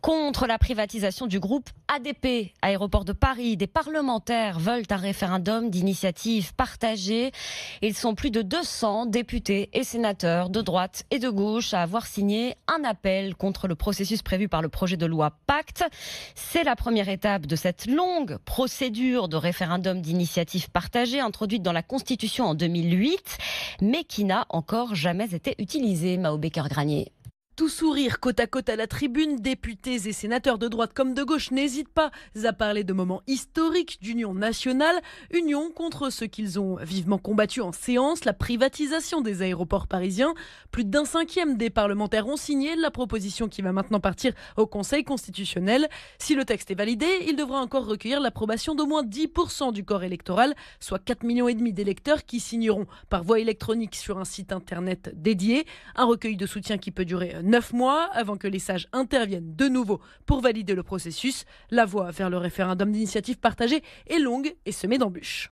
contre la privatisation du groupe ADP, Aéroport de Paris. Des parlementaires veulent un référendum d'initiative partagée. Ils sont plus de 200 députés et sénateurs de droite et de gauche à avoir signé un appel contre le processus prévu par le projet de loi Pacte. C'est la première étape de cette longue procédure de référendum d'initiative partagée introduite dans la Constitution en 2008, mais qui n'a encore jamais été utilisée, Mao Baker-Granier. Tout sourire côte à côte à la tribune, députés et sénateurs de droite comme de gauche n'hésitent pas à parler de moments historiques d'union nationale, union contre ce qu'ils ont vivement combattu en séance, la privatisation des aéroports parisiens. Plus d'un cinquième des parlementaires ont signé la proposition qui va maintenant partir au Conseil constitutionnel. Si le texte est validé, il devra encore recueillir l'approbation d'au moins 10% du corps électoral, soit 4,5 millions et demi d'électeurs qui signeront par voie électronique sur un site internet dédié, un recueil de soutien qui peut durer neuf mois avant que les sages interviennent de nouveau pour valider le processus. La voie vers le référendum d'initiative partagée est longue et semée d'embûches.